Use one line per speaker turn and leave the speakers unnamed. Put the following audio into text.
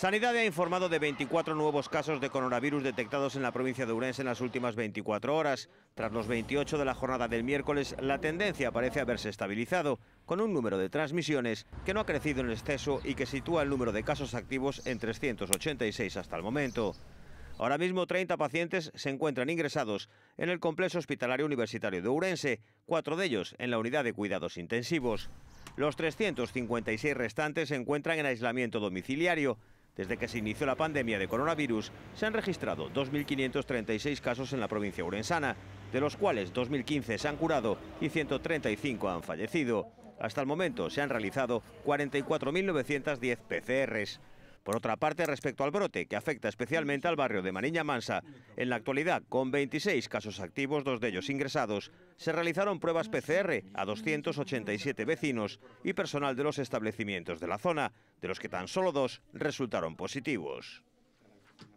Sanidad ha informado de 24 nuevos casos de coronavirus detectados en la provincia de Urense en las últimas 24 horas. Tras los 28 de la jornada del miércoles, la tendencia parece haberse estabilizado, con un número de transmisiones que no ha crecido en exceso y que sitúa el número de casos activos en 386 hasta el momento. Ahora mismo 30 pacientes se encuentran ingresados en el complejo hospitalario universitario de Urense, cuatro de ellos en la unidad de cuidados intensivos. Los 356 restantes se encuentran en aislamiento domiciliario desde que se inició la pandemia de coronavirus, se han registrado 2.536 casos en la provincia urensana, de los cuales 2.015 se han curado y 135 han fallecido. Hasta el momento se han realizado 44.910 PCRs. Por otra parte, respecto al brote, que afecta especialmente al barrio de Mariña Mansa, en la actualidad, con 26 casos activos, dos de ellos ingresados, se realizaron pruebas PCR a 287 vecinos y personal de los establecimientos de la zona, de los que tan solo dos resultaron positivos.